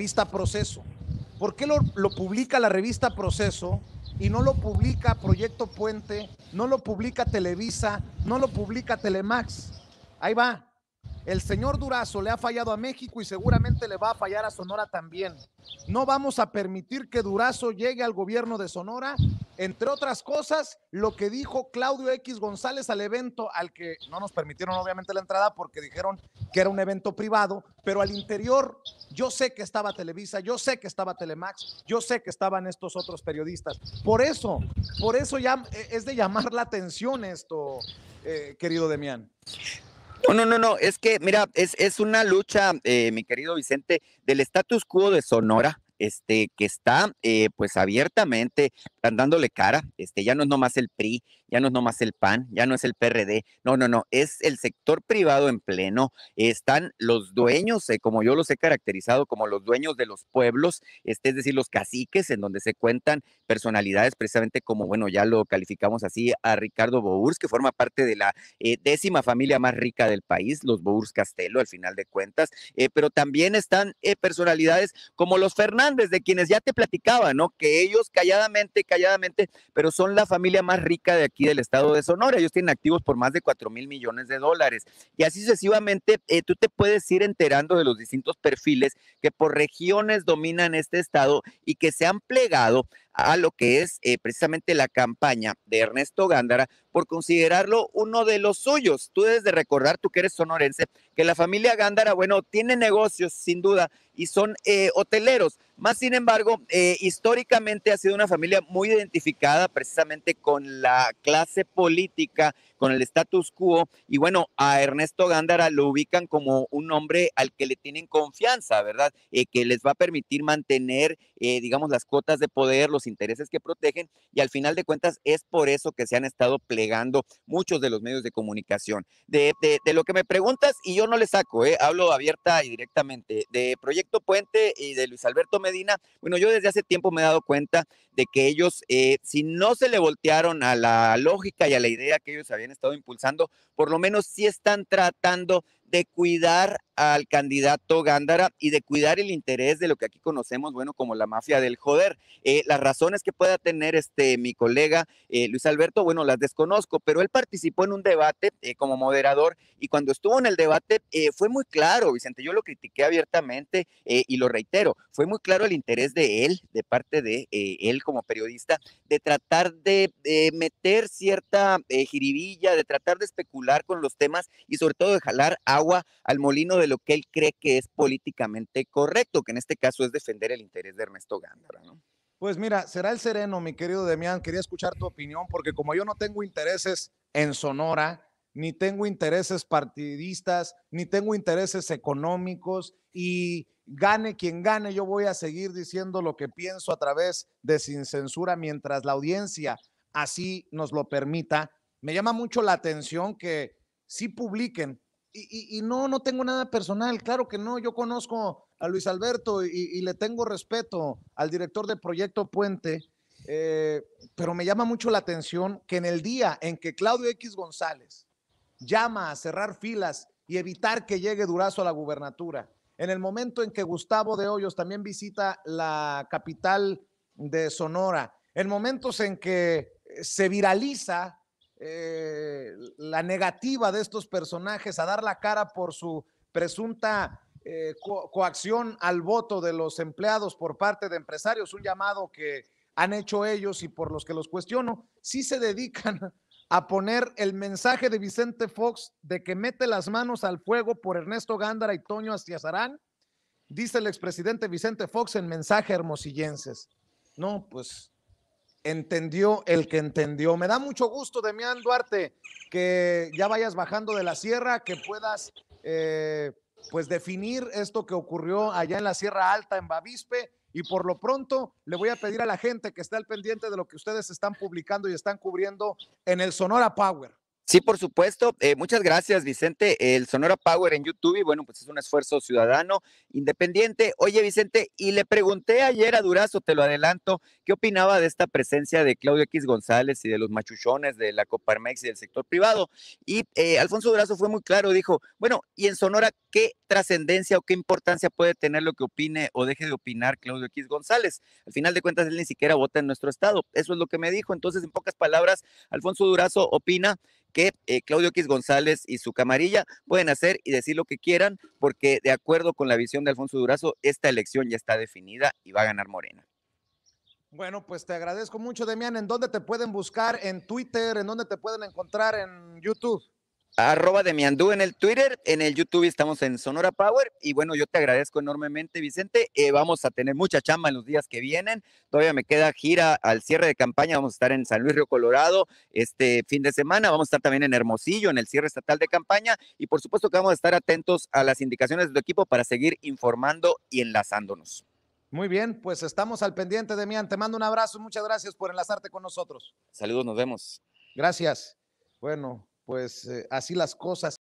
revista Proceso. ¿Por qué lo, lo, publica la revista Proceso y no lo publica Proyecto Puente, no lo publica Televisa, no lo publica Telemax? Ahí va. El señor Durazo le ha fallado a México y seguramente le va a fallar a Sonora también. No vamos a permitir que Durazo llegue al gobierno de Sonora entre otras cosas, lo que dijo Claudio X González al evento al que no nos permitieron obviamente la entrada porque dijeron que era un evento privado, pero al interior yo sé que estaba Televisa, yo sé que estaba Telemax, yo sé que estaban estos otros periodistas. Por eso, por eso ya eh, es de llamar la atención esto, eh, querido Demián. No, no, no, no, es que mira, es, una lucha, eh, mi querido Vicente, del status quo de Sonora, este, que está eh, pues abiertamente dándole cara, este, ya no es nomás el PRI, ya no es nomás el PAN, ya no es el PRD, no, no, no, es el sector privado en pleno, están los dueños, eh, como yo los he caracterizado, como los dueños de los pueblos, este, es decir, los caciques, en donde se cuentan personalidades precisamente como, bueno, ya lo calificamos así, a Ricardo Bours, que forma parte de la eh, décima familia más rica del país, los Bours Castelo, al final de cuentas, pero también están personalidades como los Fernández, desde quienes ya te platicaba, ¿no? Que ellos calladamente, calladamente, pero son la familia más rica de aquí del estado de Sonora. Ellos tienen activos por más de 4 mil millones de dólares. Y así sucesivamente, eh, tú te puedes ir enterando de los distintos perfiles que por regiones dominan este estado y que se han plegado a lo que es eh, precisamente la campaña de Ernesto Gándara por considerarlo uno de los suyos. Tú debes de recordar, tú que eres sonorense, que la familia Gándara, bueno, tiene negocios sin duda y son eh, hoteleros. Más sin embargo, eh, históricamente ha sido una familia muy identificada precisamente con la clase política, con el status quo. Y bueno, a Ernesto Gándara lo ubican como un hombre al que le tienen confianza, ¿verdad? que les va a permitir mantener, digamos, las cuotas de poder, los intereses que protegen y al final de cuentas es por eso que se han estado plegando muchos de los medios de comunicación. De, lo que me preguntas, y yo no le saco, ¿eh? hablo abierta y directamente, de Proyecto Puente y de Luis Alberto Medina, bueno, yo desde hace tiempo me he dado cuenta de que ellos, eh, si no se le voltearon a la lógica y a la idea que ellos habían estado impulsando, por lo menos sí están tratando de cuidar al candidato Gándara y de cuidar el interés de lo que aquí conocemos, bueno, como la mafia del joder. Eh, las razones que pueda tener este mi colega eh, Luis Alberto, bueno, las desconozco, pero él participó en un debate eh, como moderador y cuando estuvo en el debate fue muy claro, Vicente, yo lo critiqué abiertamente y lo reitero, fue muy claro el interés de él, de parte de él como periodista, de tratar de, de meter cierta jiribilla, de tratar de especular con los temas y sobre todo de jalar a agua al molino de lo que él cree que es políticamente correcto, que en este caso es defender el interés de Ernesto Gándara, ¿no? Pues mira, será el sereno, mi querido Demián. Quería escuchar tu opinión, porque como yo no tengo intereses en Sonora, ni tengo intereses partidistas, ni tengo intereses económicos y gane quien gane, yo voy a seguir diciendo lo que pienso a través de Sin Censura mientras la audiencia así nos lo permita. Me llama mucho la atención que sí publiquen y, no, no tengo nada personal, claro que no, yo conozco a Luis Alberto y, le tengo respeto al director de Proyecto Puente, eh, pero me llama mucho la atención que en el día en que Claudio X González llama a cerrar filas y evitar que llegue Durazo a la gubernatura, en el momento en que Gustavo de Hoyos también visita la capital de Sonora, en momentos en que se viraliza eh, la negativa de estos personajes a dar la cara por su presunta eh, coacción al voto de los empleados por parte de empresarios, un llamado que han hecho ellos y por los que los cuestiono, si se dedican a poner el mensaje de Vicente Fox de que mete las manos al fuego por Ernesto Gándara y Toño Astiazarán, dice el expresidente Vicente Fox en mensaje hermosillenses. No, pues entendió el que entendió. Me da mucho gusto, Demián Duarte, que ya vayas bajando de la sierra, que puedas eh, pues definir esto que ocurrió allá en la Sierra Alta, en Bavispe. Y por lo pronto le voy a pedir a la gente que esté al pendiente de lo que ustedes están publicando y están cubriendo en el Sonora Power. Sí, por supuesto. Eh, muchas gracias, Vicente. El Sonora Power en YouTube, y bueno, pues es un esfuerzo ciudadano independiente. Oye, Vicente, y le pregunté ayer a Durazo, te lo adelanto, ¿qué opinaba de esta presencia de Claudio X González y de los machuchones de la Coparmex y del sector privado? Y eh, Alfonso Durazo fue muy claro, dijo, bueno, y en Sonora, ¿qué trascendencia o qué importancia puede tener lo que opine o deje de opinar Claudio X González? Al final de cuentas, él ni siquiera vota en nuestro estado. Eso es lo que me dijo. Entonces, en pocas palabras, Alfonso Durazo opina que eh, Claudio X González y su camarilla pueden hacer y decir lo que quieran, porque de acuerdo con la visión de Alfonso Durazo, esta elección ya está definida y va a ganar Morena. Bueno, pues te agradezco mucho, Demián. ¿En dónde te pueden buscar? ¿En Twitter? ¿En dónde te pueden encontrar en YouTube? arroba de Miandú en el Twitter, en el YouTube estamos en Sonora Power y bueno, yo te agradezco enormemente Vicente, eh, vamos a tener mucha chamba en los días que vienen, todavía me queda gira al cierre de campaña, vamos a estar en San Luis Río Colorado este fin de semana, vamos a estar también en Hermosillo en el cierre estatal de campaña y por supuesto que vamos a estar atentos a las indicaciones de tu equipo para seguir informando y enlazándonos. Muy bien, pues estamos al pendiente de Mian, te mando un abrazo, muchas gracias por enlazarte con nosotros. Saludos, nos vemos. Gracias. Bueno, pues eh, así las cosas.